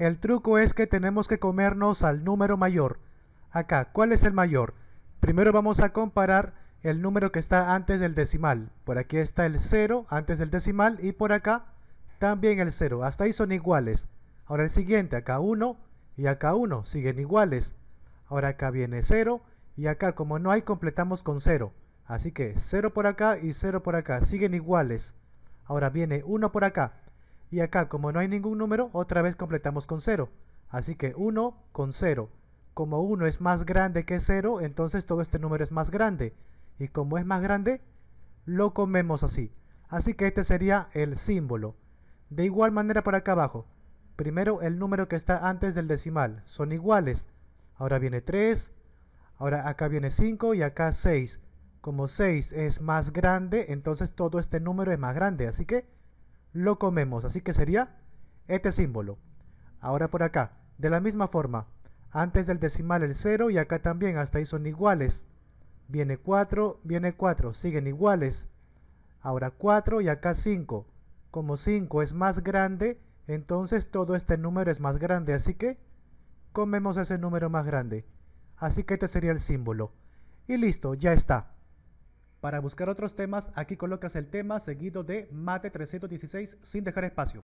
El truco es que tenemos que comernos al número mayor. Acá, ¿cuál es el mayor? Primero vamos a comparar el número que está antes del decimal. Por aquí está el 0 antes del decimal y por acá también el 0. Hasta ahí son iguales. Ahora el siguiente, acá 1 y acá 1, siguen iguales. Ahora acá viene 0 y acá como no hay completamos con 0. Así que 0 por acá y 0 por acá, siguen iguales. Ahora viene 1 por acá. Y acá, como no hay ningún número, otra vez completamos con 0. Así que 1 con 0. Como 1 es más grande que 0, entonces todo este número es más grande. Y como es más grande, lo comemos así. Así que este sería el símbolo. De igual manera por acá abajo. Primero el número que está antes del decimal. Son iguales. Ahora viene 3. Ahora acá viene 5 y acá 6. Como 6 es más grande, entonces todo este número es más grande. Así que lo comemos, así que sería este símbolo. Ahora por acá, de la misma forma, antes del decimal el 0 y acá también, hasta ahí son iguales. Viene 4, viene 4, siguen iguales. Ahora 4 y acá 5. Como 5 es más grande, entonces todo este número es más grande, así que comemos ese número más grande. Así que este sería el símbolo. Y listo, ya está. Para buscar otros temas, aquí colocas el tema seguido de Mate 316 sin dejar espacio.